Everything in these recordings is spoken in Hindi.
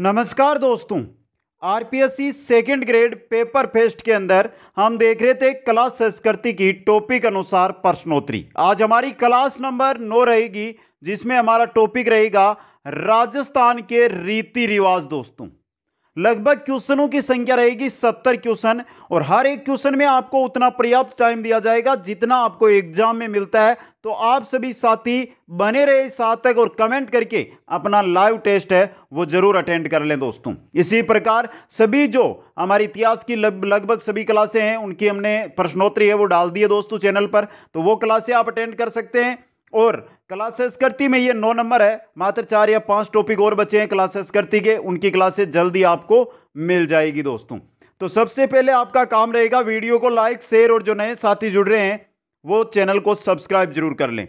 नमस्कार दोस्तों R P S C second grade paper fest के अंदर हम देख रहे थे क्लास संस्कृति की टॉपिक अनुसार प्रश्नोत्तरी आज हमारी क्लास नंबर नौ रहेगी जिसमें हमारा टॉपिक रहेगा राजस्थान के रीति रिवाज दोस्तों लगभग क्वेश्चनों की संख्या रहेगी सत्तर क्वेश्चन और हर एक क्वेश्चन में आपको उतना पर्याप्त टाइम दिया जाएगा जितना आपको एग्जाम में मिलता है तो आप सभी साथी बने रहे साथ तक और कमेंट करके अपना लाइव टेस्ट है वो जरूर अटेंड कर लें दोस्तों इसी प्रकार सभी जो हमारे इतिहास की लगभग सभी क्लासे हैं उनकी हमने प्रश्नोत्तरी है वो डाल दी है दोस्तों चैनल पर तो वो क्लासे आप अटेंड कर सकते हैं और क्लासेस करती में ये नौ नंबर है मात्र चार या पांच टॉपिक और बचे हैं क्लासेस करती के उनकी क्लासेस जल्दी आपको मिल जाएगी दोस्तों तो सबसे पहले आपका काम रहेगा वीडियो को लाइक शेयर और जो नए साथी जुड़ रहे हैं वो चैनल को सब्सक्राइब जरूर कर लें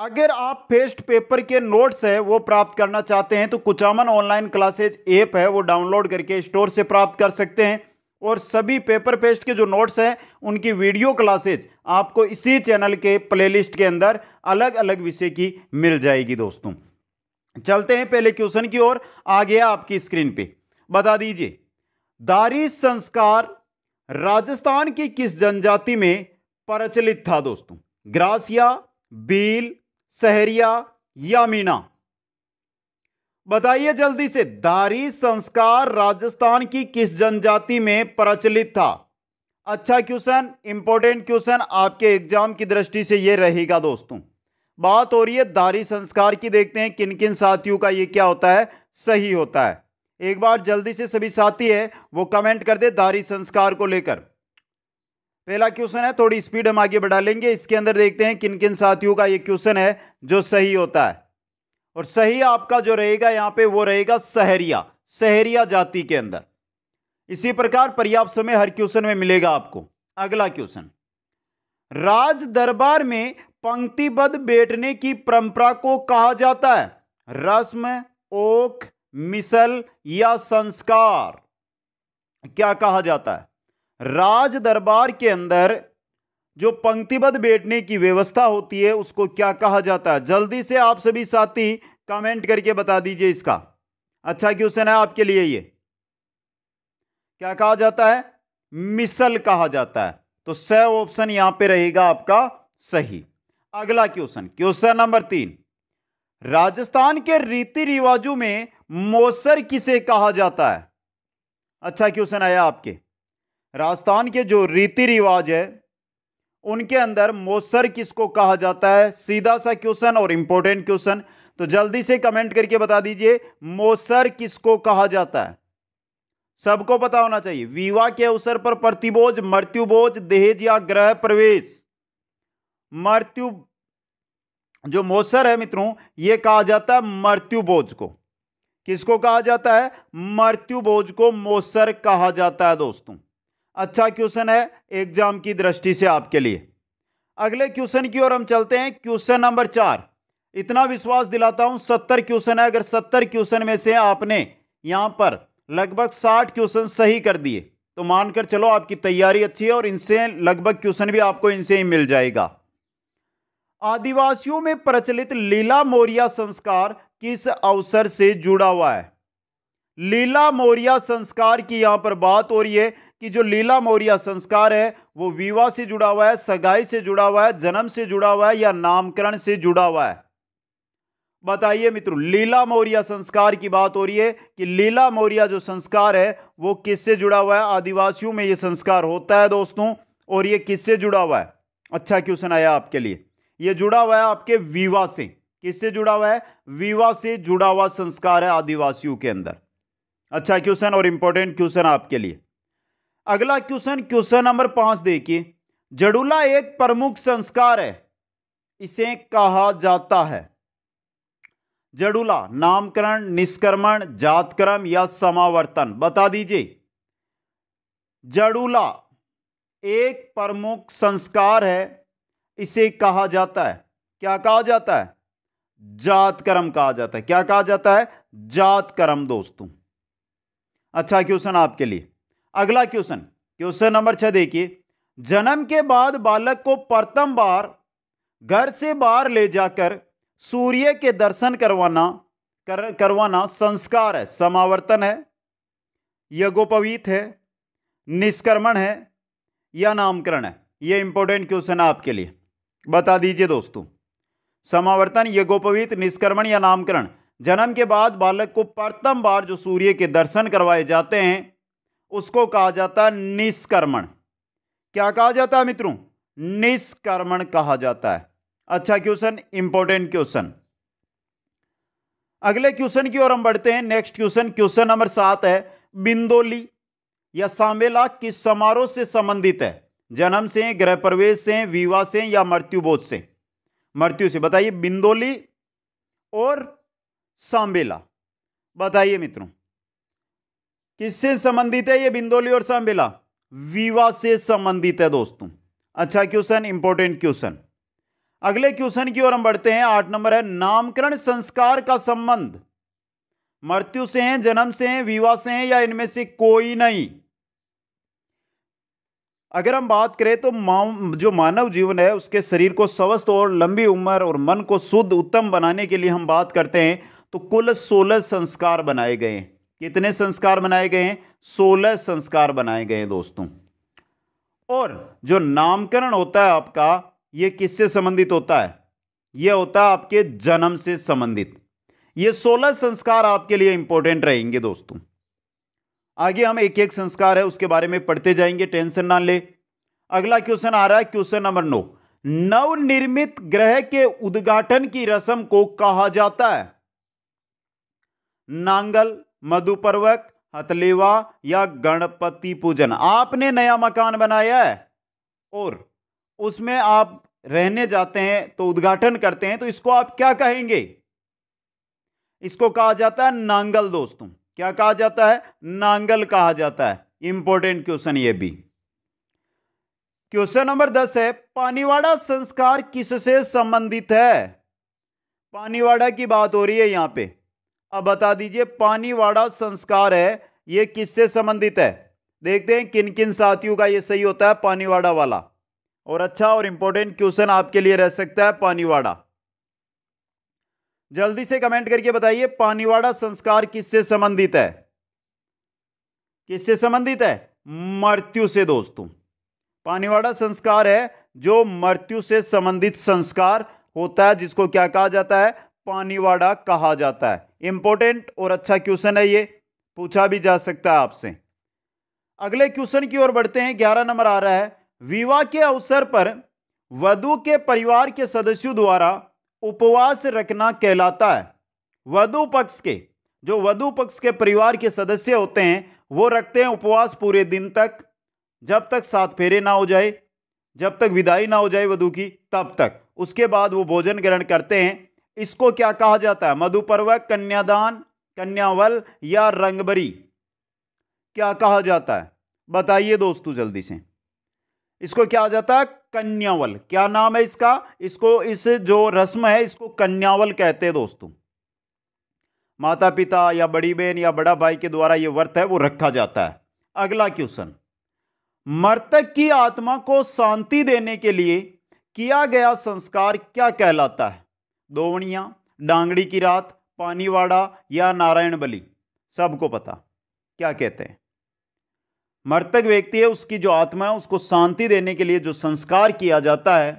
अगर आप फेस्ट पेपर के नोट्स है वो प्राप्त करना चाहते हैं तो कुचामन ऑनलाइन क्लासेज ऐप है वो डाउनलोड करके स्टोर से प्राप्त कर सकते हैं और सभी पेपर पेस्ट के जो नोट्स हैं उनकी वीडियो क्लासेज आपको इसी चैनल के प्लेलिस्ट के अंदर अलग अलग विषय की मिल जाएगी दोस्तों चलते हैं पहले क्वेश्चन की ओर आ गया आपकी स्क्रीन पे बता दीजिए दारी संस्कार राजस्थान की किस जनजाति में प्रचलित था दोस्तों ग्रासिया बील सहरिया या मीना बताइए जल्दी से दारी संस्कार राजस्थान की किस जनजाति में प्रचलित था अच्छा क्वेश्चन इंपॉर्टेंट क्वेश्चन आपके एग्जाम की दृष्टि से ये रहेगा दोस्तों बात हो रही है दारी संस्कार की देखते हैं किन किन साथियों का ये क्या होता है सही होता है एक बार जल्दी से सभी साथी है वो कमेंट कर दे दारी संस्कार को लेकर पहला क्वेश्चन है थोड़ी स्पीड हम आगे बढ़ा लेंगे इसके अंदर देखते हैं किन किन साथियों का ये क्वेश्चन है जो सही होता है और सही आपका जो रहेगा यहां पे वो रहेगा सहरिया सहरिया जाति के अंदर इसी प्रकार पर्याप्त समय हर क्वेश्चन में मिलेगा आपको अगला क्वेश्चन राज दरबार में पंक्तिबद्ध बैठने की परंपरा को कहा जाता है रस्म ओख मिसल या संस्कार क्या कहा जाता है राज दरबार के अंदर जो पंक्तिबद्ध बैठने की व्यवस्था होती है उसको क्या कहा जाता है जल्दी से आप सभी साथी कमेंट करके बता दीजिए इसका अच्छा क्वेश्चन है आपके लिए ये क्या कहा जाता है मिसल कहा जाता है तो स ऑप्शन यहां पे रहेगा आपका सही अगला क्वेश्चन क्वेश्चन नंबर तीन राजस्थान के रीति रिवाजों में मोसर किसे कहा जाता है अच्छा क्वेश्चन आया आपके राजस्थान के जो रीति रिवाज है उनके अंदर मोसर किसको कहा जाता है सीधा सा क्वेश्चन और इंपॉर्टेंट क्वेश्चन तो जल्दी से कमेंट करके बता दीजिए मोसर किसको कहा जाता है सबको पता होना चाहिए विवाह के अवसर पर प्रतिबोझ मृत्युबोझ दहेज या ग्रह प्रवेश मृत्यु जो मोसर है मित्रों यह कहा जाता है मृत्यु बोझ को किसको कहा जाता है मृत्यु बोझ को मोसर कहा जाता है दोस्तों अच्छा क्वेश्चन है एग्जाम की दृष्टि से आपके लिए अगले क्वेश्चन की ओर हम चलते हैं क्वेश्चन नंबर चार इतना विश्वास दिलाता हूं सत्तर क्वेश्चन है अगर सत्तर क्वेश्चन में से आपने यहां पर लगभग साठ क्वेश्चन सही कर दिए तो मानकर चलो आपकी तैयारी अच्छी है और इनसे लगभग क्वेश्चन भी आपको इनसे ही मिल जाएगा आदिवासियों में प्रचलित लीला मौर्या संस्कार किस अवसर से जुड़ा हुआ है लीला मौर्या संस्कार की यहां पर बात हो रही है कि जो लीला मौर्य संस्कार है वो विवाह से जुड़ा हुआ है सगाई से जुड़ा हुआ है जन्म से जुड़ा हुआ है या नामकरण से जुड़ा हुआ है बताइए मित्रों लीला मौर्य संस्कार की बात हो रही है कि लीला मौर्य जो संस्कार है वो किससे जुड़ा हुआ है आदिवासियों में ये संस्कार होता है दोस्तों और ये किससे जुड़ा हुआ है अच्छा क्वेश्चन आया आपके लिए ये जुड़ा हुआ है आपके विवाह से किससे जुड़ा हुआ है विवाह से जुड़ा हुआ संस्कार है आदिवासियों के अंदर अच्छा क्वेश्चन और इंपॉर्टेंट क्वेश्चन आपके लिए अगला क्वेश्चन क्वेश्चन नंबर पांच देखिए जड़ूला एक प्रमुख संस्कार है इसे कहा जाता है जड़ूला नामकरण निष्क्रमण जातक्रम या समावर्तन बता दीजिए जड़ूला एक प्रमुख संस्कार है इसे कहा जाता है क्या कहा जाता है जातक्रम कहा जाता है क्या कहा जाता है जातक्रम दोस्तों अच्छा क्वेश्चन आपके लिए अगला क्वेश्चन क्वेश्चन नंबर छह देखिए जन्म के बाद बालक को प्रथम बार घर से बाहर ले जाकर सूर्य के दर्शन करवाना कर, करवाना संस्कार है समावर्तन है यज्ञोपवीत है निष्कर्मण है या नामकरण है यह इंपॉर्टेंट क्वेश्चन है आपके लिए बता दीजिए दोस्तों समावर्तन यज्ञोपवीत निष्कर्मण या नामकरण जन्म के बाद बालक को प्रथम बार जो सूर्य के दर्शन करवाए जाते हैं उसको कहा जाता है निष्कर्मण क्या कहा जाता है मित्रों निष्कर्मण कहा जाता है अच्छा क्वेश्चन इंपॉर्टेंट क्वेश्चन अगले क्वेश्चन की ओर हम बढ़ते हैं नेक्स्ट क्वेश्चन क्वेश्चन नंबर सात है बिंदोली या सामेला किस समारोह से संबंधित है जन्म से गृह प्रवेश से विवाह से या मृत्युबोध से मृत्यु से बताइए बिंदोली और सांबेला बताइए मित्रों किससे संबंधित है ये बिंदोली और सांबेला विवाह से संबंधित है दोस्तों अच्छा क्वेश्चन इंपॉर्टेंट क्वेश्चन अगले क्वेश्चन की ओर हम बढ़ते हैं आठ नंबर है नामकरण संस्कार का संबंध मृत्यु से है जन्म से है विवाह से है या इनमें से कोई नहीं अगर हम बात करें तो मा जो मानव जीवन है उसके शरीर को स्वस्थ और लंबी उम्र और मन को शुद्ध उत्तम बनाने के लिए हम बात करते हैं तो कुल सोलह संस्कार बनाए गए हैं कितने संस्कार बनाए गए हैं सोलह संस्कार बनाए गए हैं दोस्तों और जो नामकरण होता है आपका ये किससे संबंधित होता है ये होता है आपके जन्म से संबंधित ये सोलह संस्कार आपके लिए इंपॉर्टेंट रहेंगे दोस्तों आगे हम एक एक संस्कार है उसके बारे में पढ़ते जाएंगे टेंशन ना ले अगला क्वेश्चन आ रहा है क्वेश्चन नंबर नौ नवनिर्मित ग्रह के उद्घाटन की रस्म को कहा जाता है नांगल मधुपर्वक हथलेवा या गणपति पूजन आपने नया मकान बनाया है और उसमें आप रहने जाते हैं तो उद्घाटन करते हैं तो इसको आप क्या कहेंगे इसको कहा जाता है नांगल दोस्तों क्या कहा जाता है नांगल कहा जाता है इंपॉर्टेंट क्वेश्चन ये भी क्वेश्चन नंबर दस है पानीवाड़ा संस्कार किससे संबंधित है पानीवाड़ा की बात हो रही है यहां पे अब बता दीजिए पानीवाड़ा संस्कार है ये किससे संबंधित है देखते हैं किन किन साथियों का ये सही होता है पानीवाड़ा वाला और अच्छा और इंपॉर्टेंट क्वेश्चन आपके लिए रह सकता है पानीवाड़ा जल्दी से कमेंट करके बताइए पानीवाड़ा संस्कार किससे संबंधित है किससे संबंधित है मृत्यु से दोस्तों पानीवाड़ा संस्कार है जो मृत्यु से संबंधित संस्कार होता है जिसको क्या कहा जाता है पानीवाड़ा कहा जाता है इंपॉर्टेंट और अच्छा क्वेश्चन है ये पूछा भी जा सकता है आपसे अगले क्वेश्चन की ओर बढ़ते हैं ग्यारह नंबर आ रहा है विवाह के अवसर पर वधु के परिवार के सदस्यों द्वारा उपवास रखना कहलाता है वधु पक्ष के जो वधु पक्ष के परिवार के सदस्य होते हैं वो रखते हैं उपवास पूरे दिन तक जब तक सात फेरे ना हो जाए जब तक विदाई ना हो जाए वधु की तब तक उसके बाद वो भोजन ग्रहण करते हैं इसको क्या कहा जाता है मधुपर्व कन्यादान कन्यावल या रंगबरी क्या कहा जाता है बताइए दोस्तों जल्दी से इसको क्या जाता है कन्यावल क्या नाम है इसका इसको इस जो रस्म है इसको कन्यावल कहते हैं दोस्तों माता पिता या बड़ी बहन या बड़ा भाई के द्वारा यह व्रत है वो रखा जाता है अगला क्वेश्चन मृतक की आत्मा को शांति देने के लिए किया गया संस्कार क्या कहलाता है दोवणिया डांगड़ी की रात पानीवाड़ा या नारायण बली सबको पता क्या कहते हैं मृतक व्यक्ति है उसकी जो आत्मा है उसको शांति देने के लिए जो संस्कार किया जाता है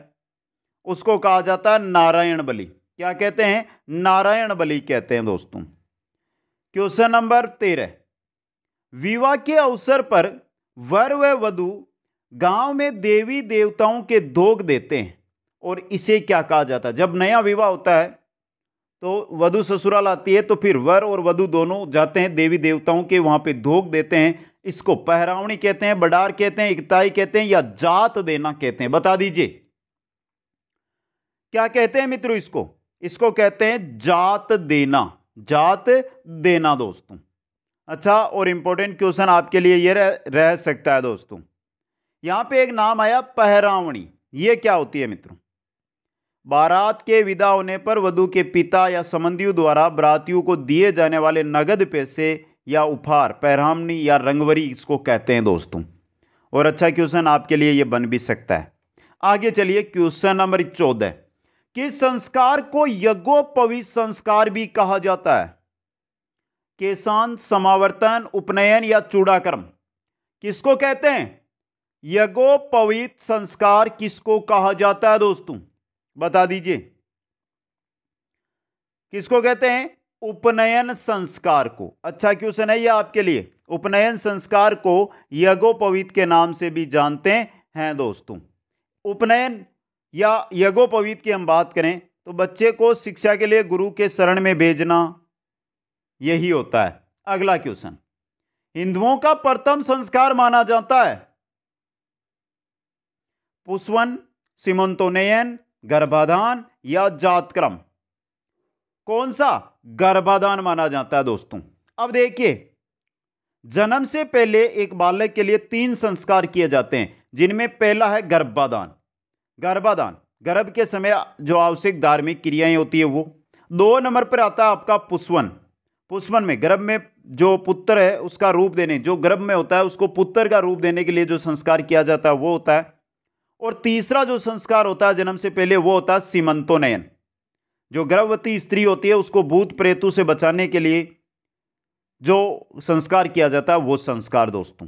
उसको कहा जाता है नारायण बलि क्या कहते हैं नारायण बलि कहते हैं दोस्तों क्वेश्चन नंबर तेरह विवाह के अवसर पर वर व वधु गांव में देवी देवताओं के दोग देते हैं और इसे क्या कहा जाता है जब नया विवाह होता है तो वधु ससुराल आती है तो फिर वर और वधु दोनों जाते हैं देवी देवताओं के वहाँ पे धोख देते हैं इसको पहरावणी कहते हैं बडार कहते हैं इकताई कहते हैं या जात देना कहते हैं बता दीजिए क्या कहते हैं मित्रों इसको इसको कहते हैं जात देना जात देना दोस्तों अच्छा और इम्पोर्टेंट क्वेश्चन आपके लिए ये रह, रह सकता है दोस्तों यहाँ पे एक नाम आया पहरावणी ये क्या होती है मित्रों बारात के विदा होने पर वधु के पिता या संबंधियों द्वारा बरातियों को दिए जाने वाले नगद पैसे या उपहार पैरामनी या रंगवरी इसको कहते हैं दोस्तों और अच्छा क्वेश्चन आपके लिए ये बन भी सकता है आगे चलिए क्वेश्चन नंबर चौदह किस संस्कार को यज्ञोपवी संस्कार भी कहा जाता है केसान समावर्तन उपनयन या चूड़ाक्रम किसको कहते हैं यज्ञोपवीत संस्कार किसको कहा जाता है दोस्तों बता दीजिए किसको कहते हैं उपनयन संस्कार को अच्छा क्वेश्चन है यह आपके लिए उपनयन संस्कार को यज्ञोपवीत के नाम से भी जानते हैं दोस्तों उपनयन या यज्ञोपवीत की हम बात करें तो बच्चे को शिक्षा के लिए गुरु के शरण में भेजना यही होता है अगला क्वेश्चन हिंदुओं का प्रथम संस्कार माना जाता है पुष्वन सिमंतोनयन गर्भाधान या जातक्रम कौन सा गर्भाधान माना जाता है दोस्तों अब देखिए जन्म से पहले एक बालक के लिए तीन संस्कार किए जाते हैं जिनमें पहला है गर्भाधान गर्भाधान गर्भ के समय जो आवश्यक धार्मिक क्रियाएं होती है वो दो नंबर पर आता है आपका पुष्वन पुष्वन में गर्भ में जो पुत्र है उसका रूप देने जो गर्भ में होता है उसको पुत्र का रूप देने के लिए जो संस्कार किया जाता है वो होता है और तीसरा जो संस्कार होता है जन्म से पहले वो होता है सीमंतोनयन जो गर्भवती स्त्री होती है उसको भूत प्रेतु से बचाने के लिए जो संस्कार किया जाता है वो संस्कार दोस्तों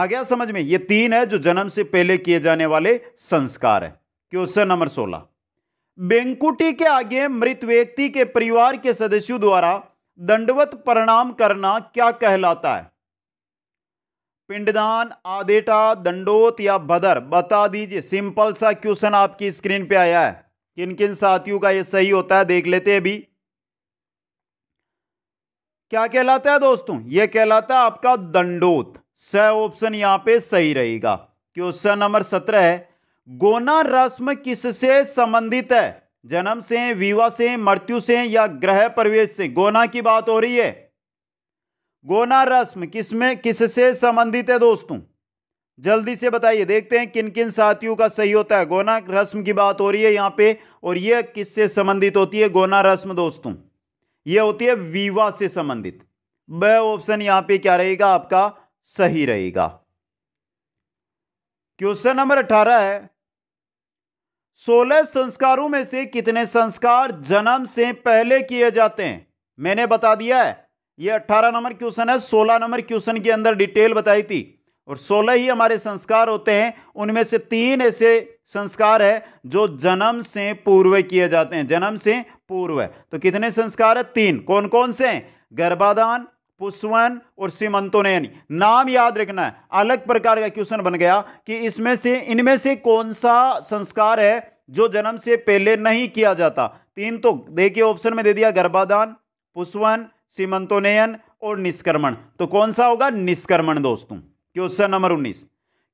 आ गया समझ में ये तीन है जो जन्म से पहले किए जाने वाले संस्कार है क्वेश्चन नंबर सोलह बेंकुटी के आगे मृत व्यक्ति के परिवार के सदस्यों द्वारा दंडवत प्रणाम करना क्या कहलाता है पिंडदान आदेटा दंडोत या बदर बता दीजिए सिंपल सा क्वेश्चन आपकी स्क्रीन पे आया है किन किन साथियों का ये सही होता है देख लेते हैं अभी क्या कहलाता है दोस्तों ये कहलाता है आपका दंडोत स ऑप्शन यहां पे सही रहेगा क्वेश्चन नंबर सत्रह है गोना रस्म किससे संबंधित है जन्म से विवाह से मृत्यु से या ग्रह प्रवेश से गोना की बात हो रही है गोना रस्म किस में किससे संबंधित है दोस्तों जल्दी से बताइए देखते हैं किन किन साथियों का सही होता है गोना रस्म की बात हो रही है यहाँ पे और यह किससे संबंधित होती है गोना रस्म दोस्तों यह होती है विवाह से संबंधित वह ऑप्शन यहाँ पे क्या रहेगा आपका सही रहेगा क्वेश्चन नंबर अठारह है सोलह संस्कारों में से कितने संस्कार जन्म से पहले किए जाते हैं मैंने बता दिया है ये 18 नंबर क्वेश्चन है 16 नंबर क्वेश्चन के अंदर डिटेल बताई थी और 16 ही हमारे संस्कार होते हैं उनमें से तीन ऐसे संस्कार है जो जन्म से पूर्व किए जाते हैं जन्म से पूर्व तो कितने संस्कार है तीन कौन कौन से हैं गर्भाधान पुष्वन और सीमंतोनयन नाम याद रखना है अलग प्रकार का क्वेश्चन बन गया कि इसमें से इनमें से कौन सा संस्कार है जो जन्म से पहले नहीं किया जाता तीन तो देखिए ऑप्शन में दे दिया गर्भाधान पुष्वन सीमंतोनयन और निष्क्रमण तो कौन सा होगा निष्क्रमण दोस्तों क्वेश्चन नंबर उन्नीस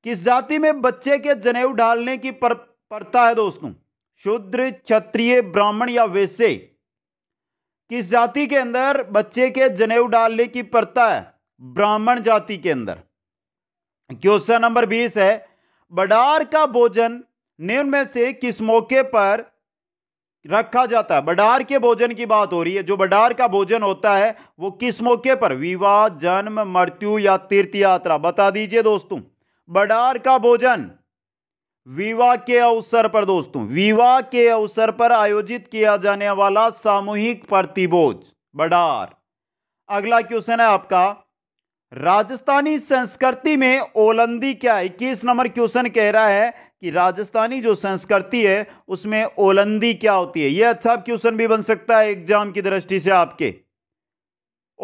किस जाति में बच्चे के जनेऊ डालने की पर, है दोस्तों शूद्र क्षत्रिय ब्राह्मण या वैसे किस जाति के अंदर बच्चे के जनेऊ डालने की प्रथा है ब्राह्मण जाति के अंदर क्वेश्चन नंबर बीस है बडार का भोजन निम्न में से किस मौके पर रखा जाता है बडार के भोजन की बात हो रही है जो बडार का भोजन होता है वो किस मौके पर विवाह जन्म मृत्यु या तीर्थ यात्रा बता दीजिए दोस्तों बडार का भोजन विवाह के अवसर पर दोस्तों विवाह के अवसर पर आयोजित किया जाने वाला सामूहिक प्रतिबोध बडार अगला क्वेश्चन है आपका राजस्थानी संस्कृति में ओलंदी क्या है इक्कीस नंबर क्वेश्चन कह रहा है कि राजस्थानी जो संस्कृति है उसमें ओलंदी क्या होती है यह अच्छा क्वेश्चन भी बन सकता है एग्जाम की दृष्टि से आपके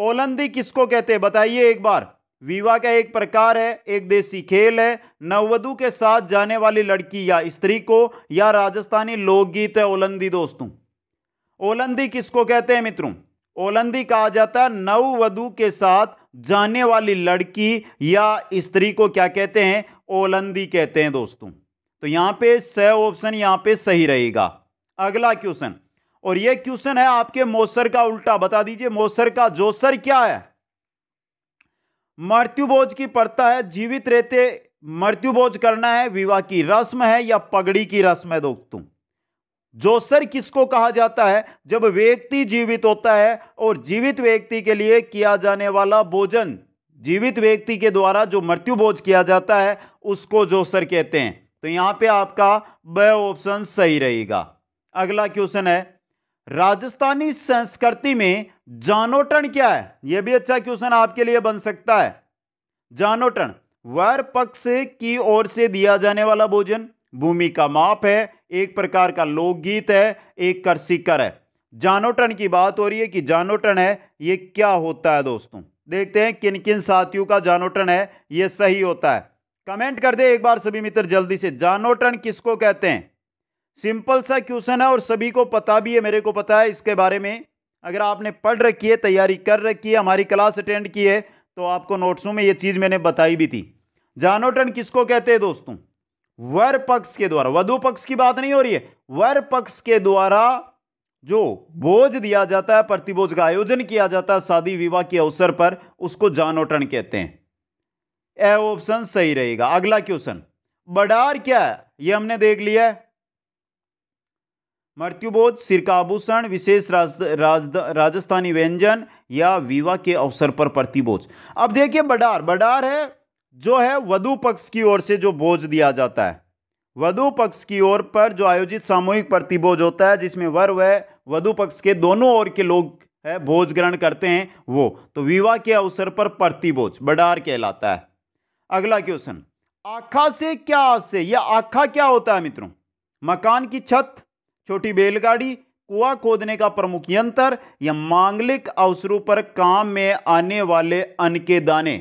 ओलंदी किसको कहते हैं बताइए एक बार विवाह का एक प्रकार है एक देसी खेल है नववधु के साथ जाने वाली लड़की या स्त्री को या राजस्थानी लोकगीत है ओलंदी दोस्तों ओलंदी किसको कहते हैं मित्रों ओलंदी कहा जाता है नववधु के साथ जाने वाली लड़की या स्त्री को क्या कहते हैं ओलंदी कहते हैं दोस्तों तो यहां पे स ऑप्शन यहां पे सही रहेगा अगला क्वेश्चन और ये क्वेश्चन है आपके मोसर का उल्टा बता दीजिए मोसर का जोसर क्या है मृत्यु बोझ की पड़ता है जीवित रहते मृत्यु बोझ करना है विवाह की रस्म है या पगड़ी की रस्म है दोस्तों जोसर किसको कहा जाता है जब व्यक्ति जीवित होता है और जीवित व्यक्ति के लिए किया जाने वाला भोजन जीवित व्यक्ति के द्वारा जो मृत्यु भोज किया जाता है उसको जोसर कहते हैं तो यहां पे आपका ब ऑप्शन सही रहेगा अगला क्वेश्चन है राजस्थानी संस्कृति में जानोटन क्या है यह भी अच्छा क्वेश्चन आपके लिए बन सकता है जानोटन वर पक्ष की ओर से दिया जाने वाला भोजन भूमि का माप है एक प्रकार का लोकगीत है एक करसिकर है जानोटन की बात हो रही है कि जानोटन है यह क्या होता है दोस्तों देखते हैं किन किन साथियों का जानोटन है यह सही होता है कमेंट कर दे एक बार सभी मित्र जल्दी से जानोटन किसको कहते हैं सिंपल सा क्वेश्चन है और सभी को पता भी है मेरे को पता है इसके बारे में अगर आपने पढ़ रखी है तैयारी कर रखी है हमारी क्लास अटेंड की है तो आपको नोट्सों में ये चीज़ मैंने बताई भी थी जानोटन किसको कहते हैं दोस्तों वर पक्ष के द्वारा वधु पक्ष की बात नहीं हो रही है वर पक्ष के द्वारा जो भोज दिया जाता है प्रतिबोझ का आयोजन किया जाता है शादी विवाह के अवसर पर उसको जानोटन कहते हैं ए ऑप्शन सही रहेगा अगला क्वेश्चन बडार क्या है ये हमने देख लिया है मृत्युबोध सिरकाभूषण विशेष राज, राज, राजस्थानी व्यंजन या विवाह के अवसर पर प्रतिबोझ अब देखिए बडार बडार है जो है वधु पक्ष की ओर से जो बोझ दिया जाता है वधु पक्ष की ओर पर जो आयोजित सामूहिक प्रतिबोझ होता है जिसमें वर व वधु पक्ष के दोनों ओर के लोग है भोज ग्रहण करते हैं वो तो विवाह के अवसर पर प्रतिबोझ बडार कहलाता है अगला क्वेश्चन आखा से क्या से यह आखा क्या होता है मित्रों मकान की छत छोटी बैलगाड़ी कुआ खोदने का प्रमुख यंत्र या मांगलिक अवसरों पर काम में आने वाले अन के दाने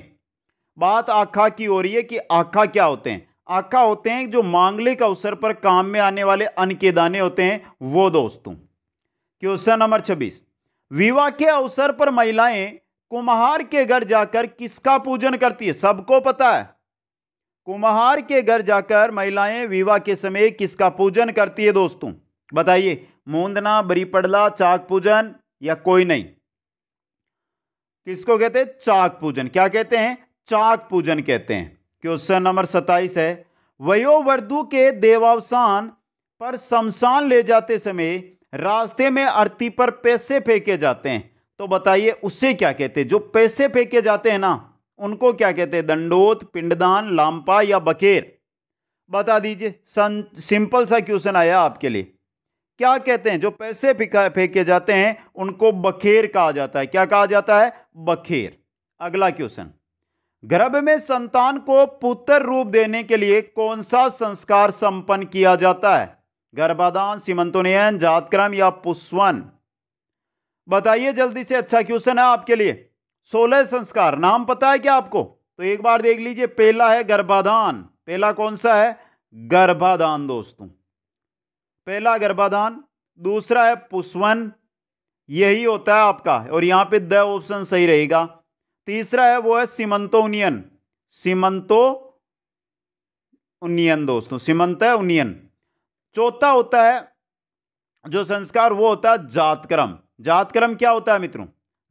बात आखा की हो रही है कि आखा क्या होते हैं आखा होते हैं जो मांगलिक अवसर पर काम में आने वाले अन के दाने होते हैं वो दोस्तों क्वेश्चन नंबर छब्बीस विवाह के अवसर पर महिलाएं कुम्हार के घर जाकर किसका पूजन करती है सबको पता है कुम्हार के घर जाकर महिलाएं विवाह के समय किसका पूजन करती है दोस्तों बताइए मूंदना बरी पडला चाक पूजन या कोई नहीं किसको कहते हैं चाक पूजन क्या कहते हैं चाक पूजन कहते हैं क्वेश्चन नंबर सत्ताईस है वयोवर्धु के देवावसान पर शमशान ले जाते समय रास्ते में अर्थी पर पैसे फेंके जाते हैं तो बताइए उससे क्या कहते हैं जो पैसे फेंके जाते हैं ना उनको क्या कहते हैं दंडोत पिंडदान लाम्पा या बकेर बता दीजिए सिंपल सा क्वेश्चन आया आपके लिए क्या कहते हैं जो पैसे फेंके जाते हैं उनको बखेर कहा जाता है क्या कहा जाता है बखेर अगला क्वेश्चन गर्भ में संतान को पुत्र रूप देने के लिए कौन सा संस्कार संपन्न किया जाता है गर्भाधान सीमंतोनयन जातक्रम या पुष्वन बताइए जल्दी से अच्छा क्वेश्चन है आपके लिए सोलह संस्कार नाम पता है क्या आपको तो एक बार देख लीजिए पहला है गर्भाधान पहला कौन सा है गर्भाधान दोस्तों पहला गर्भाधान दूसरा है पुष्वन यही होता है आपका और यहां पे द ऑप्शन सही रहेगा तीसरा है वो है सीमंतो उनियन सीमंतो उन्नियन दोस्तों सीमंत उनियन उन्नियन चौथा होता है जो संस्कार वो होता है जातक्रम जातक्रम क्या होता है मित्रों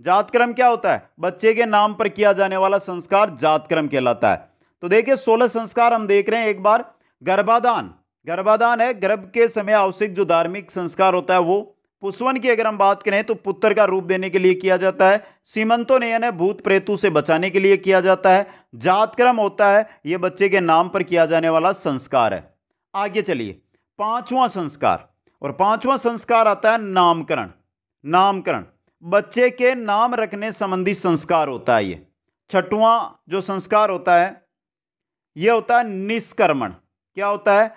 जातक्रम क्या होता है बच्चे के नाम पर किया जाने वाला संस्कार जातक्रम कहलाता है तो देखिए सोलह संस्कार हम देख रहे हैं एक बार गर्भाधान गर्भाधान है गर्भ के समय आवश्यक जो धार्मिक संस्कार होता है वो पुष्वन की अगर हम बात करें तो पुत्र का रूप देने के लिए किया जाता है सीमंतोनयन है भूत प्रेतु से बचाने के लिए किया जाता है जातक्रम होता है यह बच्चे के नाम पर किया जाने वाला संस्कार है आगे चलिए पांचवा संस्कार और पांचवा संस्कार आता है नामकरण नामकरण बच्चे के नाम रखने संबंधी संस्कार होता है ये छठवां जो संस्कार होता है यह होता है निष्कर्मण क्या होता है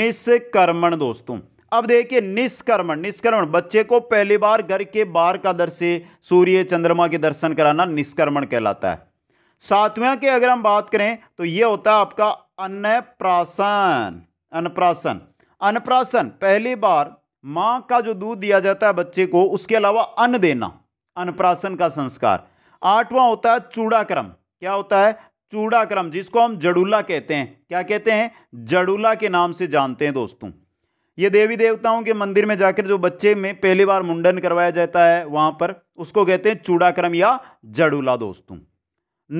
निष्कर्मण दोस्तों अब देखिए निष्कर्मण निष्कर्मण बच्चे को पहली बार घर के बाहर का दर से सूर्य चंद्रमा के दर्शन कराना निष्कर्मण कहलाता है सातवें के अगर हम बात करें तो यह होता है आपका प्राशन अन्नप्राशन अन्नप्राशन पहली बार माँ का जो दूध दिया जाता है बच्चे को उसके अलावा अन्न देना अन्नप्राशन का संस्कार आठवां होता है चूड़ाक्रम क्या होता है चूड़ाक्रम जिसको हम जड़ूला कहते हैं क्या कहते हैं जड़ूला के नाम से जानते हैं दोस्तों ये देवी देवताओं के मंदिर में जाकर जो बच्चे में पहली बार मुंडन करवाया जाता है वहां पर उसको कहते हैं चूड़ाक्रम या जड़ूला दोस्तों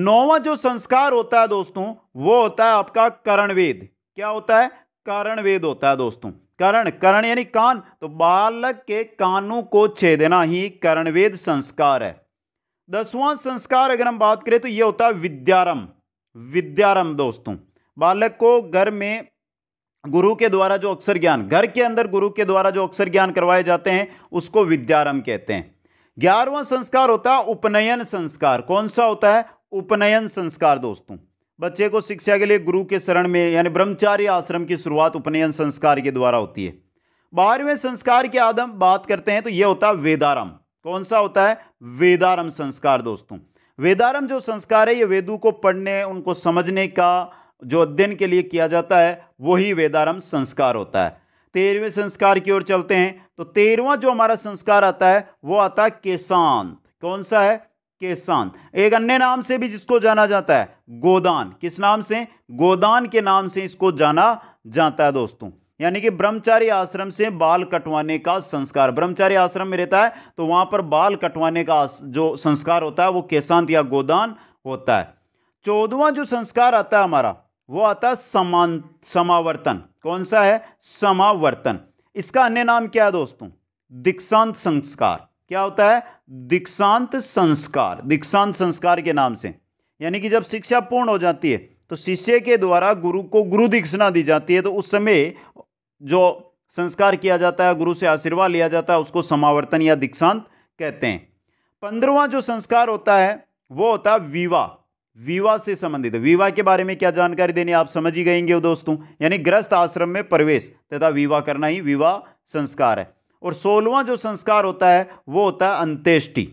नौवा जो संस्कार होता है दोस्तों वो होता है आपका करणवेद क्या होता है करणवेद होता है दोस्तों करण करण यानी कान तो बालक के कानों को छेदना ही करणवेद संस्कार है दसवां संस्कार अगर हम बात करें तो यह होता है विद्यारम विद्यारम दोस्तों बालक को घर में गुरु के द्वारा जो अक्षर ज्ञान घर के अंदर गुरु के द्वारा जो अक्षर ज्ञान करवाए जाते हैं उसको विद्यारम कहते हैं ग्यारहवां संस्कार होता है उपनयन संस्कार कौन सा होता है उपनयन संस्कार दोस्तों बच्चे को शिक्षा के लिए गुरु के शरण में यानी ब्रह्मचार्य आश्रम की शुरुआत उपनयन संस्कार के द्वारा होती है बारहवें संस्कार के आदम बात करते हैं तो यह होता है वेदारम कौन सा होता है वेदारम संस्कार दोस्तों वेदारम जो संस्कार है ये वेदों को पढ़ने उनको समझने का जो अध्ययन के लिए किया जाता है वही वेदारम संस्कार होता है तेरहवें संस्कार की ओर चलते हैं तो तेरहवा जो हमारा संस्कार आता है वो आता है केशांत कौन सा है केसान एक अन्य नाम से भी जिसको जाना जाता है गोदान किस नाम से गोदान के नाम से इसको जाना जाता है दोस्तों यानी कि ब्रह्मचारी आश्रम से बाल कटवाने का संस्कार ब्रह्मचारी आश्रम में रहता है तो वहां पर बाल कटवाने का जो संस्कार होता है वो केशांत या गोदान होता है चौदवा जो संस्कार आता है हमारा वो आता है समान समावर्तन कौन सा है समावर्तन इसका अन्य नाम क्या है दोस्तों दीक्षांत संस्कार क्या होता है दीक्षांत संस्कार दीक्षांत संस्कार के नाम से यानी कि जब शिक्षा पूर्ण हो जाती है तो शिष्य के द्वारा गुरु को गुरु दीक्षणा दी जाती है तो उस समय जो संस्कार किया जाता है गुरु से आशीर्वाद लिया जाता है उसको समावर्तन या दीक्षांत कहते हैं पंद्रवा जो संस्कार होता है वो होता है विवाह विवाह से संबंधित विवाह के बारे में क्या जानकारी देनी आप समझ ही गएंगे दोस्तों यानी ग्रस्त आश्रम में प्रवेश तथा विवाह करना ही विवाह संस्कार है और सोलवा जो संस्कार होता है वो होता है अंत्येष्टि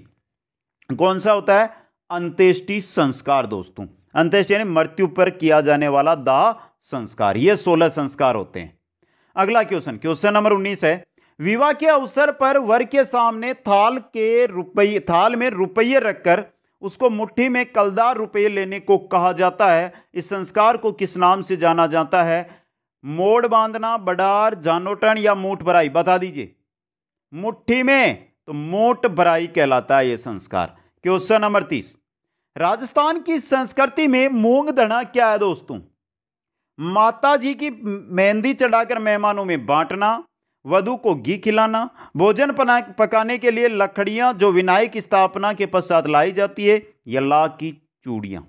कौन सा होता है अंत्येष्टि संस्कार दोस्तों अंत्येष्टि यानी मृत्यु पर किया जाने वाला दाह संस्कार ये सोलह संस्कार होते हैं अगला क्वेश्चन क्वेश्चन नंबर उन्नीस है विवाह के अवसर पर वर के सामने थाल के रुपये थाल में रुपये रखकर उसको मुट्ठी में कलदार रुपये लेने को कहा जाता है इस संस्कार को किस नाम से जाना जाता है मोड़ बांधना बडार जानोटन या मूठ भराई बता दीजिए मुट्ठी में तो मोट बराई कहलाता है यह संस्कार क्वेश्चन नंबर तीस राजस्थान की संस्कृति में मूंग दना क्या है दोस्तों माता जी की मेहंदी चढ़ाकर मेहमानों में बांटना वधु को घी खिलाना भोजन पकाने के लिए लकड़ियां जो विनायक स्थापना के पश्चात लाई जाती है या ला की चूड़ियां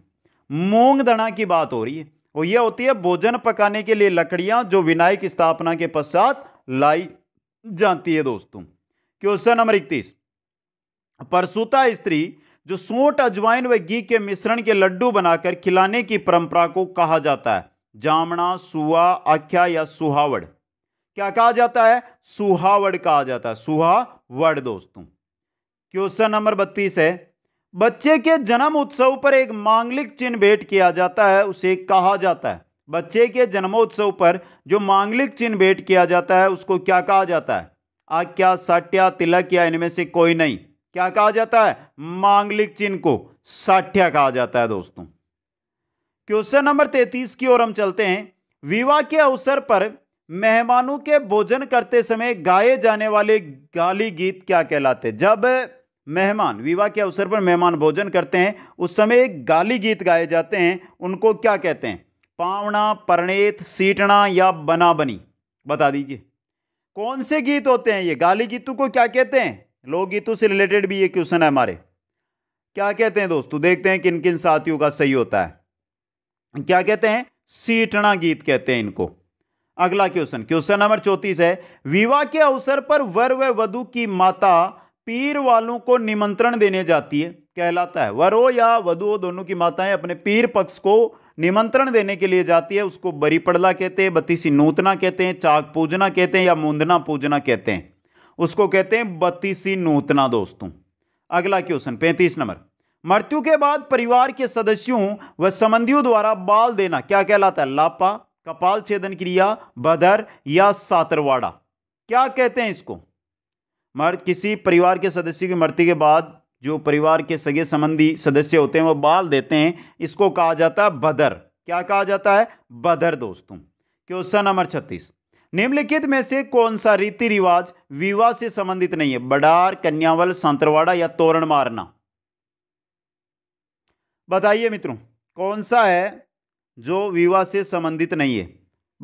मूंग दना की बात हो रही है और यह होती है भोजन पकाने के लिए लकड़ियां जो विनायक स्थापना के पश्चात लाई जानती है दोस्तों क्वेश्चन नंबर इकतीस परसुता स्त्री जो सोट अजवाइन व घी के मिश्रण के लड्डू बनाकर खिलाने की परंपरा को कहा जाता है जामना सुहा आख्या या सुहावड़ क्या कहा जाता है सुहावड़ कहा जाता है सुहावड़ दोस्तों क्वेश्चन नंबर बत्तीस है बच्चे के जन्म उत्सव पर एक मांगलिक चिन्ह भेंट किया जाता है उसे कहा जाता है बच्चे के जन्मोत्सव पर जो मांगलिक चिन्ह भेंट किया जाता है उसको क्या कहा जाता है आख्या साठ्या तिलक या इनमें से कोई नहीं क्या कहा जाता है मांगलिक चिन्ह को साठ्या कहा जाता है दोस्तों क्वेश्चन नंबर तैतीस की ओर हम चलते हैं विवाह के अवसर पर मेहमानों के भोजन करते समय गाए जाने वाले गाली गीत क्या कहलाते जब मेहमान विवाह के अवसर पर मेहमान भोजन करते हैं उस समय गाली गीत गाए जाते हैं उनको क्या कहते हैं पावना परणेत सीटना या बना बनी बता दीजिए कौन से गीत होते हैं ये गाली गीतों को क्या कहते हैं लोक गीतों से रिलेटेड भी ये क्वेश्चन है हमारे क्या कहते हैं दोस्तों देखते हैं किन किन साथियों का सही होता है क्या कहते हैं सीटना गीत कहते हैं इनको अगला क्वेश्चन क्वेश्चन नंबर चौंतीस है विवाह के अवसर पर वर व वधु की माता पीर वालों को निमंत्रण देने जाती है कहलाता है वरो या वधु दोनों की माताएं अपने पीर पक्ष को निमंत्रण देने के लिए जाती है उसको बरी पड़ला कहते हैं बत्तीसी नूतना कहते हैं चाक पूजना कहते हैं या मूंदना पूजना कहते हैं उसको कहते हैं बत्तीसी नूतना दोस्तों अगला क्वेश्चन पैंतीस नंबर मृत्यु के बाद परिवार के सदस्यों व संबंधियों द्वारा बाल देना क्या कहलाता है लापा कपाल छेदन क्रिया बदर या सातरवाड़ा क्या कहते हैं इसको मर किसी परिवार के सदस्य की मृत्यु के बाद जो परिवार के सगे संबंधी सदस्य होते हैं वो बाल देते हैं इसको कहा जाता है बदर क्या कहा जाता है बदर दोस्तों क्वेश्चन नंबर छत्तीस निम्नलिखित में से कौन सा रीति रिवाज विवाह से संबंधित नहीं है बडार कन्यावल सांतरवाड़ा या तोरण मारना बताइए मित्रों कौन सा है जो विवाह से संबंधित नहीं है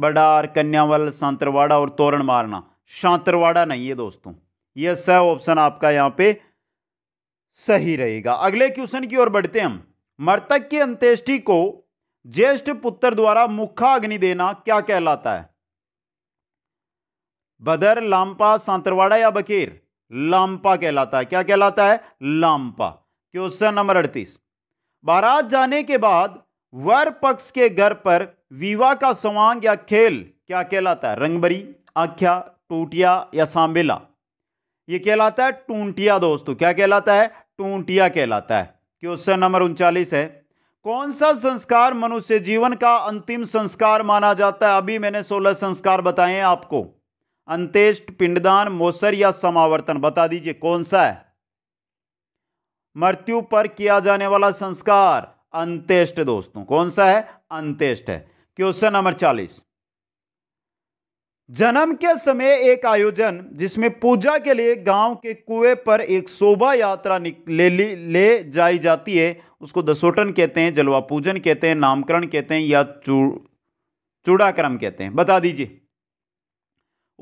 बडार कन्यावल सांतरवाड़ा और तोरण मारना सांतरवाड़ा नहीं है दोस्तों यह स ऑप्शन आपका यहां पे सही रहेगा अगले क्वेश्चन की ओर बढ़ते हम मृतक की अंत्येष्टि को ज्येष्ठ पुत्र द्वारा मुखा अग्नि देना क्या कहलाता है बदर लाम्पा सांतरवाड़ा या बकीर लाम्पा कहलाता है क्या कहलाता है लाम्पा क्वेश्चन नंबर अड़तीस बारात जाने के बाद वर पक्ष के घर पर विवाह का स्वांग या खेल क्या कहलाता है रंगबरी आख्या टूटिया या सांबेला ये कहलाता है टूंटिया दोस्तों क्या कहलाता है टूटिया कहलाता है क्वेश्चन नंबर उनचालीस है कौन सा संस्कार मनुष्य जीवन का अंतिम संस्कार माना जाता है अभी मैंने सोलह संस्कार बताए हैं आपको अंत्येष्ट पिंडदान मोसर या समावर्तन बता दीजिए कौन सा है मृत्यु पर किया जाने वाला संस्कार अंत्येष्ट दोस्तों कौन सा है अंत्येष्ट है क्वेश्चन नंबर चालीस जन्म के समय एक आयोजन जिसमें पूजा के लिए गांव के कुएं पर एक शोभा यात्रा ले ले जाई जाती है उसको दसोटन कहते हैं जलवा पूजन कहते हैं नामकरण कहते हैं या चू चूड़ाक्रम कहते हैं बता दीजिए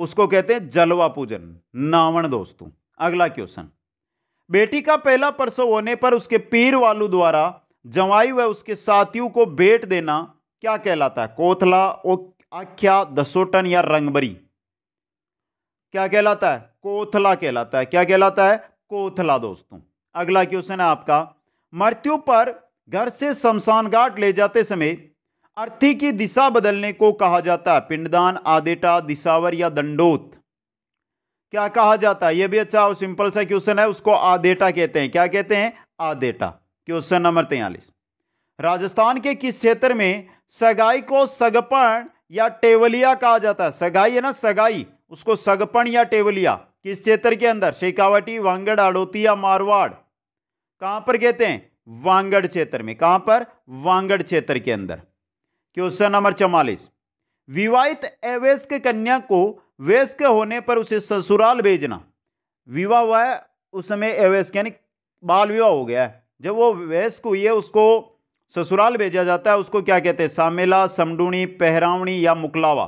उसको कहते हैं जलवा पूजन नावण दोस्तों अगला क्वेश्चन बेटी का पहला प्रसव होने पर उसके पीर वालू द्वारा जवाई व उसके साथियों को भेंट देना क्या कहलाता है कोथला और आख्या दसोटन या रंगबरी क्या कहलाता है कोथला कहलाता है क्या कहलाता है कोथला दोस्तों अगला क्वेश्चन है आपका मृत्यु पर घर से शमशान घाट ले जाते समय अर्थी की दिशा बदलने को कहा जाता है पिंडदान आदेटा दिशावर या दंडोत क्या कहा जाता है यह भी अच्छा और सिंपल सा क्वेश्चन है उसको आदेटा कहते हैं क्या कहते हैं आदेटा क्वेश्चन नंबर तैयलीस राजस्थान के किस क्षेत्र में सगाई को सगपण या टेवलिया कहा जाता है सगाई है ना सगाई उसको सगपण या टेवलिया किस क्षेत्र के अंदर शेखावटी वांगड़ आड़ोती या मारवाड़ कहां पर कहते हैं वांगड़ क्षेत्र में कहां पर वांगड़ क्षेत्र के अंदर क्वेश्चन नंबर चौवालीस विवाहित अवयस्क कन्या को वयस्क होने पर उसे ससुराल भेजना विवाह हुआ है उस समय अवयस्क यानी बाल विवाह हो गया है जब वो वयस्क हुई है उसको ससुराल भेजा जाता है उसको क्या कहते हैं सामेला समडूणी पहरावणी या मुकलावा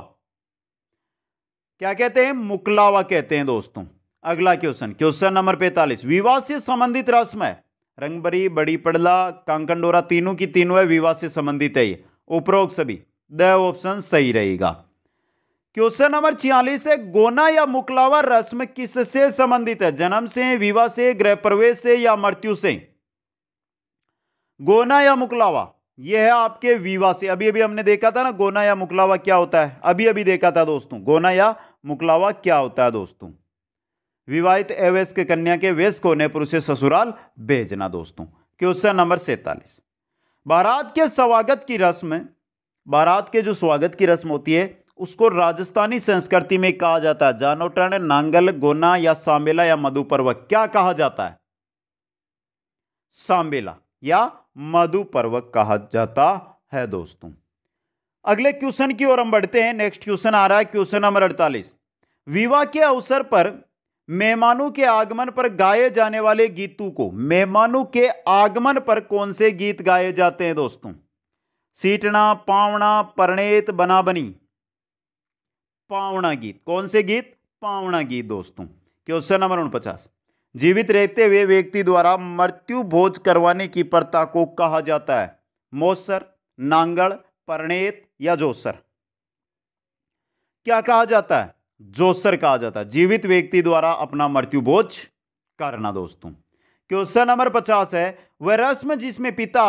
क्या कहते हैं मुकलावा कहते हैं दोस्तों अगला क्वेश्चन क्वेश्चन नंबर पैंतालीस विवाह से संबंधित रस्म है रंगबरी बड़ी पड़ला कांकंडोरा तीनों की तीनों है विवाह से संबंधित है ये उपरोक्त सभी द ऑप्शन सही रहेगा क्वेश्चन नंबर छियालीस है गोना या मुकलावा रस्म किससे संबंधित है जन्म से विवाह से गृह प्रवेश से या मृत्यु से गोना या मुकलावा यह है आपके वीवा से अभी अभी हमने देखा था ना गोना या मुकलावा क्या होता है अभी अभी देखा था दोस्तों गोना या मुकलावा क्या होता है दोस्तों विवाहित एवेस के कन्या के वेस्क होने पर उसे ससुराल भेजना दोस्तों क्वेश्चन नंबर सैतालीस बारात के स्वागत की रस्म बारात के जो स्वागत की रस्म होती है उसको राजस्थानी संस्कृति में कहा जाता है जानोटन नांगल गोना या सांबेला या मधुपर्वक क्या कहा जाता है सांबेला या मधु पर्वक कहा जाता है दोस्तों अगले क्वेश्चन की ओर हम बढ़ते हैं नेक्स्ट क्वेश्चन आ रहा है क्वेश्चन नंबर अड़तालीस विवाह के अवसर पर मेहमानों के आगमन पर गाए जाने वाले गीतों को मेहमानों के आगमन पर कौन से गीत गाए जाते हैं दोस्तों सीटना पावना परनेत बनी पावना गीत कौन से गीत पावना गीत दोस्तों क्वेश्चन नंबर उनपचास जीवित रहते हुए व्यक्ति द्वारा मृत्यु भोज करवाने की प्रथा को कहा जाता है मोसर नांगल परनेत या जोसर क्या कहा जाता है जोसर कहा जाता है जीवित व्यक्ति द्वारा अपना मृत्यु भोज करना दोस्तों क्वेश्चन नंबर पचास है वह रस्म जिसमें पिता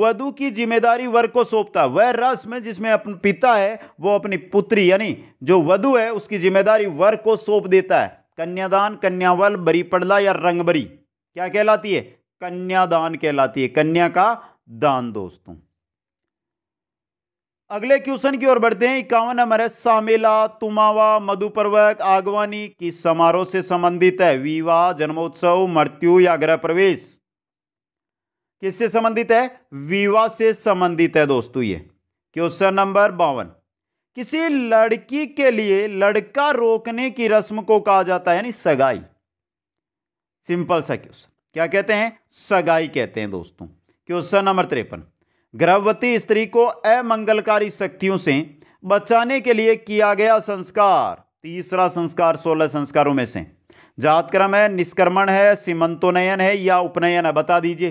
वधु की जिम्मेदारी वर को सौंपता है वह रस्म जिसमें अपना पिता है वो अपनी पुत्री यानी जो वधु है उसकी जिम्मेदारी वर को सौंप देता है कन्यादान कन्यावल बरी पड़ला या रंगबरी क्या कहलाती है कन्यादान कहलाती है कन्या का दान दोस्तों अगले क्वेश्चन की ओर बढ़ते हैं इक्यावन नंबर है सामेला तुमावा मधुपर्वक आगवानी किस समारोह से संबंधित है विवाह जन्मोत्सव मृत्यु या गृह प्रवेश किससे संबंधित है विवाह से संबंधित है दोस्तों ये क्वेश्चन नंबर बावन किसी लड़की के लिए लड़का रोकने की रस्म को कहा जाता है यानी सगाई सिंपल सा क्वेश्चन क्या कहते हैं सगाई कहते हैं दोस्तों क्वेश्चन नंबर तिरपन गर्भवती स्त्री को अमंगलकारी शक्तियों से बचाने के लिए किया गया संस्कार तीसरा संस्कार सोलह संस्कारों में से जातक्रम है निष्क्रमण है सीमंतोनयन है या उपनयन है बता दीजिए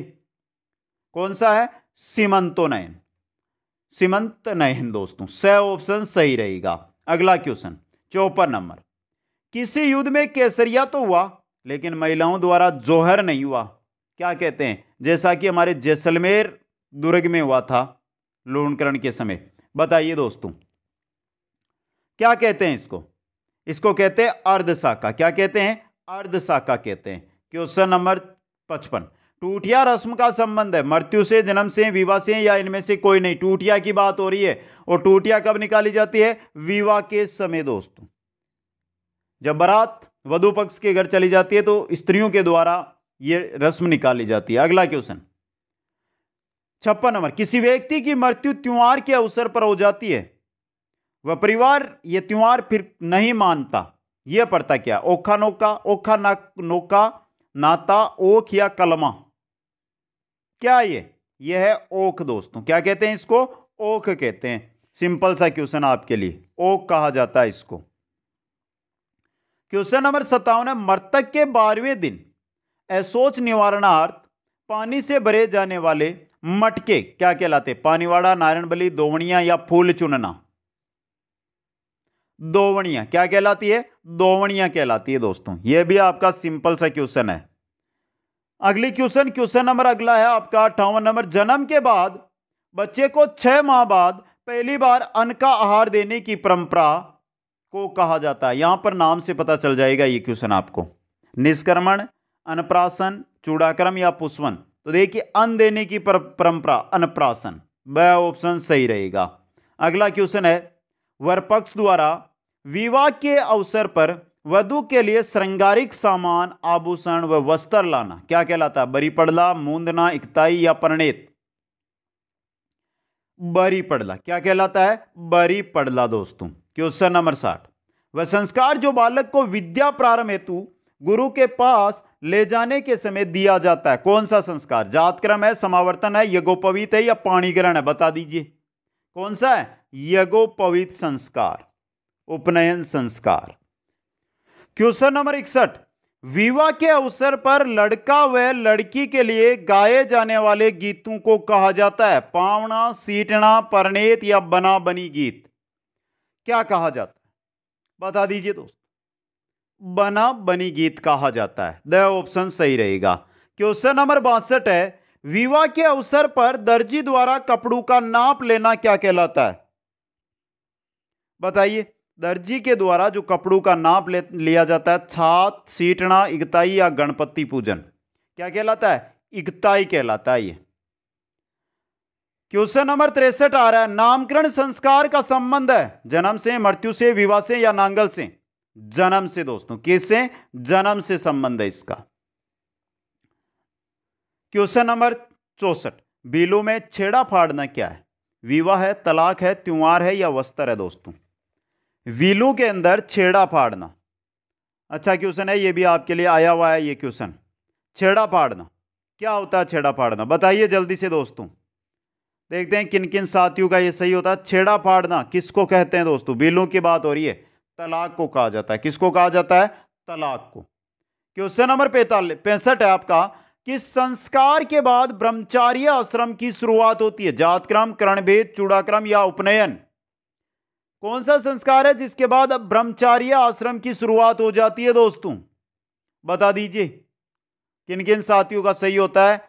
कौन सा है सीमंतोनयन सीमंत नयन दोस्तों स ऑप्शन सही रहेगा अगला क्वेश्चन चौपन नंबर किसी युद्ध में केसरिया तो हुआ लेकिन महिलाओं द्वारा जोहर नहीं हुआ क्या कहते हैं जैसा कि हमारे जैसलमेर दुर्ग में हुआ था लोहनकरण के समय बताइए दोस्तों क्या कहते हैं इसको इसको कहते हैं अर्धशाखा क्या कहते हैं अर्धशाखा कहते हैं क्वेश्चन नंबर पचपन टूटिया रस्म का संबंध है मृत्यु से जन्म से विवाह से या इनमें से कोई नहीं टूटिया की बात हो रही है और टूटिया कब निकाली जाती है विवाह के समय दोस्तों जब बारात वधु पक्ष के घर चली जाती है तो स्त्रियों के द्वारा ये रस्म निकाली जाती है अगला क्वेश्चन छप्पन नंबर किसी व्यक्ति की मृत्यु त्योहार के अवसर पर हो जाती है वह परिवार ये त्योहार फिर नहीं मानता यह पड़ता क्या ओखा नोका ओखा ना नोका नाता ओख या कलमा क्या ये ये है ओक दोस्तों क्या कहते हैं इसको ओक कहते हैं सिंपल सा क्वेश्चन आपके लिए ओक कहा जाता है इसको क्वेश्चन नंबर सत्तावन है मृतक के बारहवें दिन असोच निवारणार्थ पानी से भरे जाने वाले मटके क्या कहलाते पानीवाड़ा नारायण बली दोवणिया या फूल चुनना दोवणिया क्या कहलाती है दोवणिया कहलाती है दोस्तों यह भी आपका सिंपल सा क्वेश्चन है अगली क्वेश्चन क्वेश्चन नंबर अगला है आपका अट्ठावन नंबर जन्म के बाद बच्चे को छह माह बाद पहली बार अन्न का आहार देने की परंपरा को कहा जाता है यहां पर नाम से पता चल जाएगा ये क्वेश्चन आपको निष्क्रमण अनप्राशन चूड़ाक्रम या पुष्वन तो देखिए अन्न देने की परंपरा अनप्राशन वह ऑप्शन सही रहेगा अगला क्वेश्चन है वर्पक्ष द्वारा विवाह के अवसर पर वधु के लिए श्रृंगारिक सामान आभूषण व वस्त्र लाना क्या कहलाता है बरी पड़ला मूंदना इकताई या परणेत बरी पड़ला क्या कहलाता है बरी पड़ला दोस्तों क्वेश्चन नंबर साठ वह संस्कार जो बालक को विद्या प्रारंभ हेतु गुरु के पास ले जाने के समय दिया जाता है कौन सा संस्कार जातक्रम है समावर्तन है यज्ञोपवीत है या पाणी ग्रहण है बता दीजिए कौन सा है यज्ञोपवीत संस्कार उपनयन संस्कार क्वेश्चन नंबर इकसठ विवाह के अवसर पर लड़का व लड़की के लिए गाए जाने वाले गीतों को कहा जाता है पावना सीटना परनेत या बना बनी गीत क्या कहा जाता है बता दीजिए दोस्त बना बनी गीत कहा जाता है द ऑप्शन सही रहेगा क्वेश्चन नंबर बासठ है विवाह के अवसर पर दर्जी द्वारा कपड़ों का नाप लेना क्या कहलाता है बताइए दर्जी के द्वारा जो कपड़ों का नाप ले लिया जाता है छात सीटना इगताई या गणपति पूजन क्या कहलाता है इगताई कहलाता है ये क्वेश्चन नंबर तिरसठ आ रहा है नामकरण संस्कार का संबंध है जन्म से मृत्यु से विवाह से या नांगल से जन्म से दोस्तों किससे जन्म से संबंध है इसका क्वेश्चन नंबर चौसठ बिलों में छेड़ा फाड़ना क्या है विवाह है तलाक है त्योहार है या वस्त्र है दोस्तों व्हीलों के अंदर छेड़ा फाड़ना अच्छा क्वेश्चन है ये भी आपके लिए आया हुआ है ये क्वेश्चन छेड़ा फाड़ना क्या होता है छेड़ा फाड़ना बताइए जल्दी से दोस्तों देखते हैं किन किन साथियों का ये सही होता है छेड़ा फाड़ना किसको कहते हैं दोस्तों बिलों की बात हो रही है तलाक को कहा जाता है किसको कहा जाता है तलाक को क्वेश्चन नंबर पैंतालीस पैंसठ है आपका कि संस्कार के बाद ब्रह्मचार्य आश्रम की शुरुआत होती है जातक्रम करणभेद चूड़ाक्रम या उपनयन कौन सा संस्कार है जिसके बाद अब ब्रह्मचार्य आश्रम की शुरुआत हो जाती है दोस्तों बता दीजिए किन किन साथियों का सही होता है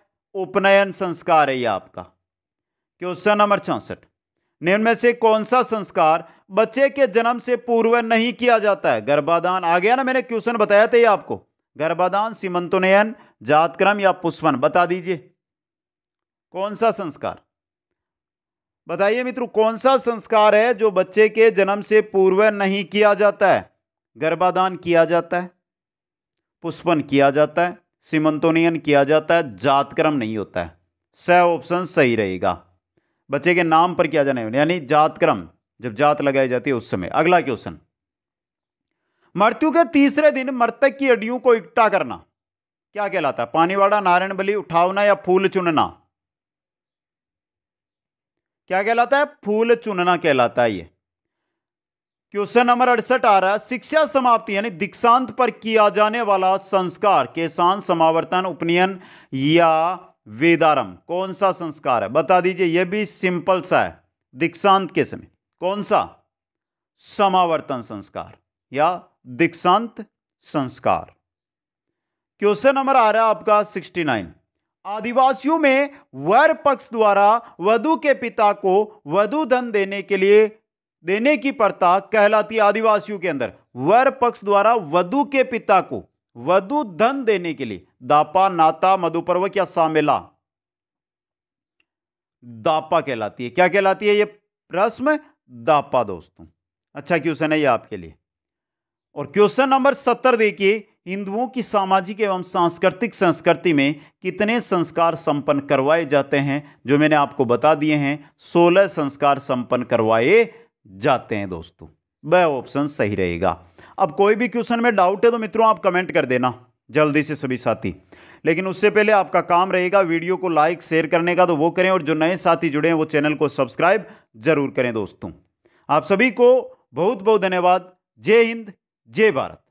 उपनयन संस्कार है ये आपका क्वेश्चन नंबर चौसठ निम्न में से कौन सा संस्कार बच्चे के जन्म से पूर्व नहीं किया जाता है गर्भाधान आ गया ना मैंने क्वेश्चन बताया था ये आपको गर्भाधान सीमंतोनयन जातक्रम या पुष्पन बता दीजिए कौन सा संस्कार बताइए मित्रों कौन सा संस्कार है जो बच्चे के जन्म से पूर्व नहीं किया जाता है गर्भाधान किया जाता है पुष्पन किया जाता है सीमंतोनियन किया जाता है जातक्रम नहीं होता है स ऑप्शन सही रहेगा बच्चे के नाम पर किया जाने यानी जातक्रम जब जात लगाई जाती है उस समय अगला क्वेश्चन मृत्यु के तीसरे दिन मृतक की अड्डियों को इकट्ठा करना क्या कहलाता है पानीवाड़ा नारायण बली उठावना या फूल चुनना क्या कहलाता है फूल चुनना कहलाता है ये क्वेश्चन नंबर अड़सठ आ रहा है शिक्षा समाप्ति यानी दीक्षांत पर किया जाने वाला संस्कार केसान समावर्तन उपनयन या वेदारम कौन सा संस्कार है बता दीजिए यह भी सिंपल सा है दीक्षांत के समय कौन सा समावर्तन संस्कार या दीक्षांत संस्कार क्वेश्चन नंबर आ रहा है आपका सिक्सटी नाइन आदिवासियों में वर पक्ष द्वारा वधु के पिता को वधु धन देने के लिए देने की प्रथा कहलाती आदिवासियों के अंदर वर पक्ष द्वारा वधु के पिता को वधु धन देने के लिए दापा नाता मधुपर्व या सामेला दापा कहलाती है क्या कहलाती है ये रस्म दापा दोस्तों अच्छा क्वेश्चन है ये आपके लिए और क्वेश्चन नंबर सत्तर देखिए हिंदुओं की सामाजिक एवं सांस्कृतिक संस्कृति में कितने संस्कार संपन्न करवाए जाते हैं जो मैंने आपको बता दिए हैं सोलह संस्कार संपन्न करवाए जाते हैं दोस्तों वह ऑप्शन सही रहेगा अब कोई भी क्वेश्चन में डाउट है तो मित्रों आप कमेंट कर देना जल्दी से सभी साथी लेकिन उससे पहले आपका काम रहेगा वीडियो को लाइक शेयर करने का तो वो करें और जो नए साथी जुड़े हैं वो चैनल को सब्सक्राइब जरूर करें दोस्तों आप सभी को बहुत बहुत धन्यवाद जय हिंद ਜੇ ਭਾਰਤ